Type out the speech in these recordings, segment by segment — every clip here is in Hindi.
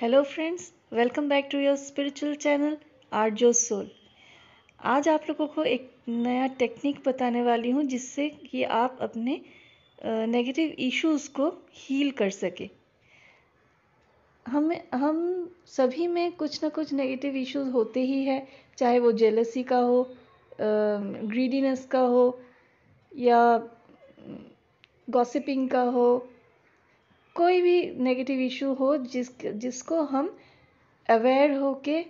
hello friends welcome back to your spiritual channel our जो सोल आज आप लोगों को एक नया टेक्निक बताने वाली हूँ जिससे कि आप अपने नेगेटिव इश्यूज़ को हील कर सके हम हम सभी में कुछ ना कुछ नेगेटिव इश्यूज़ होते ही है चाहे वो जेलसी का हो ग्रीडीनेस का हो या गॉसिपिंग का हो कोई भी नेगेटिव इशू हो जिस जिसको हम अवेयर हो के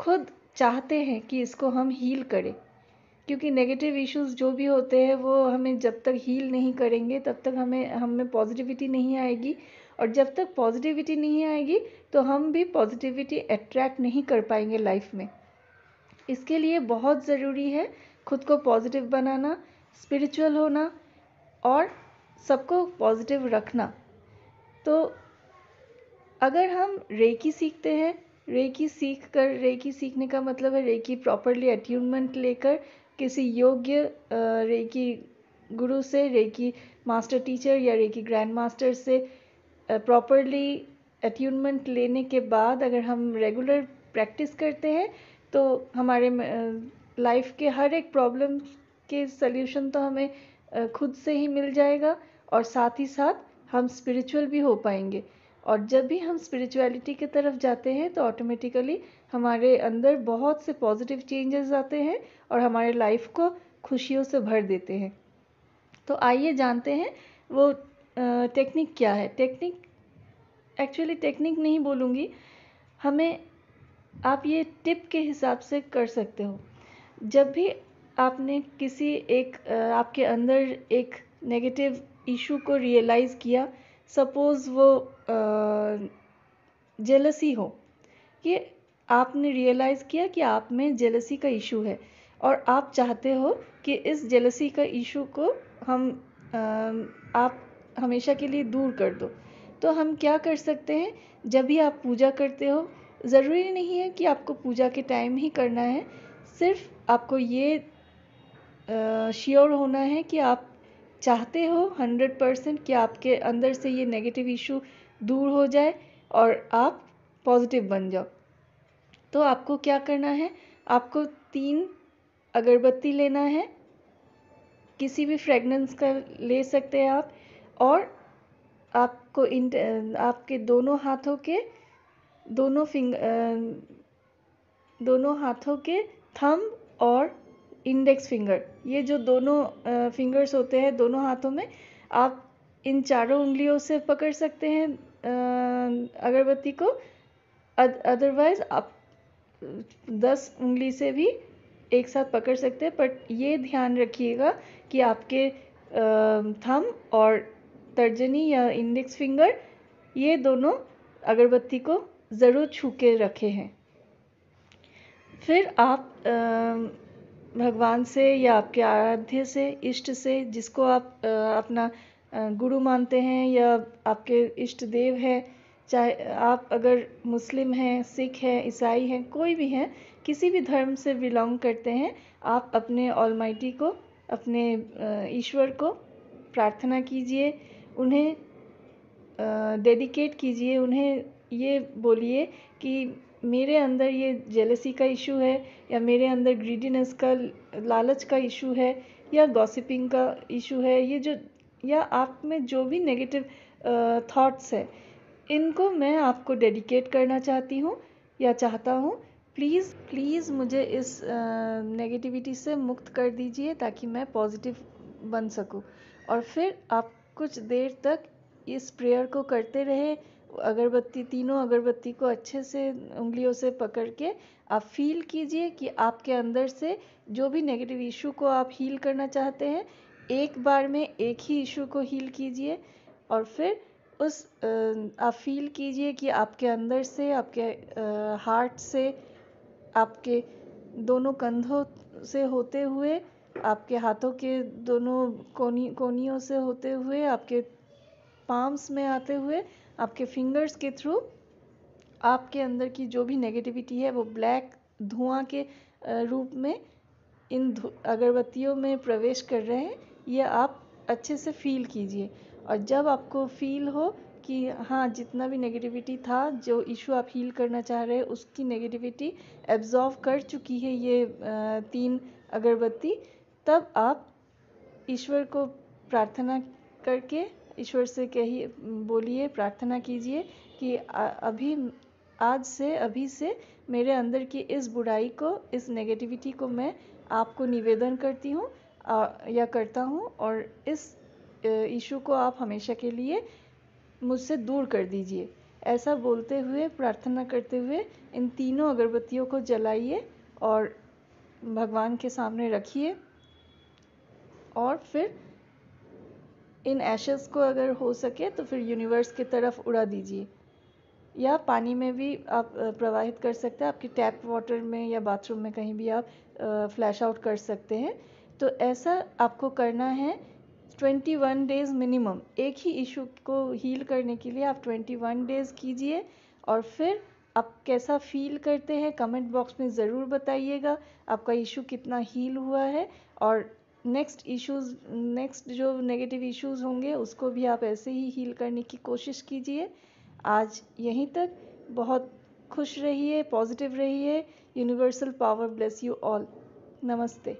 खुद चाहते हैं कि इसको हम हील करें क्योंकि नेगेटिव इश्यूज जो भी होते हैं वो हमें जब तक हील नहीं करेंगे तब तक हमें हमें पॉजिटिविटी नहीं आएगी और जब तक पॉजिटिविटी नहीं आएगी तो हम भी पॉजिटिविटी अट्रैक्ट नहीं कर पाएंगे लाइफ में इसके लिए बहुत ज़रूरी है खुद को पॉजिटिव बनाना स्पिरिचुअल होना और सबको पॉजिटिव रखना तो अगर हम रेकी सीखते हैं रेकी सीख कर रेकी सीखने का मतलब है रेकी प्रॉपरली अट्यूनमेंट लेकर किसी योग्य रेकी गुरु से रेकी मास्टर टीचर या रेकी ग्रैंड मास्टर से प्रॉपरली अट्यूनमेंट लेने के बाद अगर हम रेगुलर प्रैक्टिस करते हैं तो हमारे लाइफ के हर एक प्रॉब्लम के सल्यूशन तो हमें खुद से ही मिल जाएगा और साथ ही साथ हम स्पिरिचुअल भी हो पाएंगे और जब भी हम स्पिरिचुअलिटी की तरफ जाते हैं तो ऑटोमेटिकली हमारे अंदर बहुत से पॉजिटिव चेंजेस आते हैं और हमारे लाइफ को खुशियों से भर देते हैं तो आइए जानते हैं वो टेक्निक क्या है टेक्निक एक्चुअली टेक्निक नहीं बोलूँगी हमें आप ये टिप के हिसाब से कर सकते हो जब भी आपने किसी एक आपके अंदर एक नेगेटिव इशू को रियलाइज़ किया सपोज़ वो जेलसी हो कि आपने रियलाइज़ किया कि आप में जेलसी का इशू है और आप चाहते हो कि इस जेलसी का इशू को हम आप हमेशा के लिए दूर कर दो तो हम क्या कर सकते हैं जब भी आप पूजा करते हो ज़रूरी नहीं है कि आपको पूजा के टाइम ही करना है सिर्फ आपको ये श्योर होना है कि आप चाहते हो हंड्रेड परसेंट कि आपके अंदर से ये नेगेटिव इशू दूर हो जाए और आप पॉजिटिव बन जाओ तो आपको क्या करना है आपको तीन अगरबत्ती लेना है किसी भी फ्रेगनेंस का ले सकते हैं आप और आपको इन आपके दोनों हाथों के दोनों फिंग दोनों हाथों के थंब और इंडेक्स फिंगर ये जो दोनों फिंगर्स होते हैं दोनों हाथों में आप इन चारों उंगलियों से पकड़ सकते हैं अगरबत्ती को अदरवाइज आप दस उंगली से भी एक साथ पकड़ सकते हैं बट ये ध्यान रखिएगा कि आपके थम और तर्जनी या इंडेक्स फिंगर ये दोनों अगरबत्ती को ज़रूर छू के रखे हैं फिर आप भगवान से या आपके आराध्य से इष्ट से जिसको आप अपना गुरु मानते हैं या आपके इष्ट देव है चाहे आप अगर मुस्लिम हैं सिख हैं ईसाई हैं कोई भी हैं किसी भी धर्म से बिलोंग करते हैं आप अपने ऑलमाइटी को अपने ईश्वर को प्रार्थना कीजिए उन्हें डेडिकेट कीजिए उन्हें ये बोलिए कि मेरे अंदर ये जेलसी का इशू है या मेरे अंदर ग्रीडीनेस का लालच का इशू है या गॉसिपिंग का इशू है ये जो या आप में जो भी नेगेटिव थॉट्स है इनको मैं आपको डेडिकेट करना चाहती हूँ या चाहता हूँ प्लीज़ प्लीज़ मुझे इस नेगेटिविटी से मुक्त कर दीजिए ताकि मैं पॉजिटिव बन सकूँ और फिर आप कुछ देर तक इस प्रेयर को करते रहे अगरबत्ती तीनों अगरबत्ती को अच्छे से उंगलियों से पकड़ के आप फील कीजिए कि आपके अंदर से जो भी नेगेटिव इशू को आप हील करना चाहते हैं एक बार में एक ही इशू को हील कीजिए और फिर उस आप फील कीजिए कि आपके अंदर से आपके हार्ट से आपके दोनों कंधों से होते हुए आपके हाथों के दोनों कोनी कोनियों से होते हुए आपके पाम्स में आते हुए आपके फिंगर्स के थ्रू आपके अंदर की जो भी नेगेटिविटी है वो ब्लैक धुआं के रूप में इन अगरबत्तियों में प्रवेश कर रहे हैं ये आप अच्छे से फील कीजिए और जब आपको फील हो कि हाँ जितना भी नेगेटिविटी था जो इशू आप हील करना चाह रहे हैं उसकी नेगेटिविटी एब्जॉर्व कर चुकी है ये तीन अगरबत्ती तब आप ईश्वर को प्रार्थना करके ईश्वर से कही बोलिए प्रार्थना कीजिए कि अभी आज से अभी से मेरे अंदर की इस बुराई को इस नेगेटिविटी को मैं आपको निवेदन करती हूँ या करता हूँ और इस इशू को आप हमेशा के लिए मुझसे दूर कर दीजिए ऐसा बोलते हुए प्रार्थना करते हुए इन तीनों अगरबत्तियों को जलाइए और भगवान के सामने रखिए और फिर इन एशेस को अगर हो सके तो फिर यूनिवर्स की तरफ उड़ा दीजिए या पानी में भी आप प्रवाहित कर सकते हैं आपकी टैप वाटर में या बाथरूम में कहीं भी आप फ्लैश आउट कर सकते हैं तो ऐसा आपको करना है 21 डेज़ मिनिमम एक ही इशू को हील करने के लिए आप 21 डेज़ कीजिए और फिर आप कैसा फील करते हैं कमेंट बॉक्स में ज़रूर बताइएगा आपका इशू कितना हील हुआ है और नेक्स्ट इश्यूज़ नेक्स्ट जो नेगेटिव इश्यूज़ होंगे उसको भी आप ऐसे ही हील करने की कोशिश कीजिए आज यहीं तक बहुत खुश रहिए पॉजिटिव रहिए universal power bless you all नमस्ते